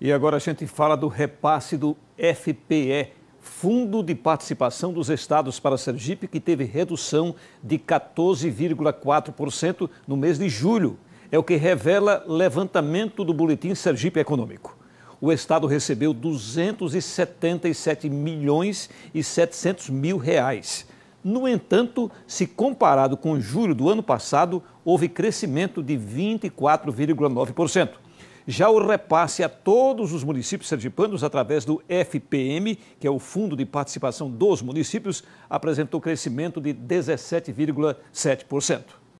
E agora a gente fala do repasse do FPE, Fundo de Participação dos Estados para Sergipe, que teve redução de 14,4% no mês de julho. É o que revela levantamento do Boletim Sergipe Econômico. O Estado recebeu 277 milhões e 700 mil reais. No entanto, se comparado com julho do ano passado, houve crescimento de 24,9%. Já o repasse a todos os municípios sergipanos através do FPM, que é o Fundo de Participação dos Municípios, apresentou crescimento de 17,7%.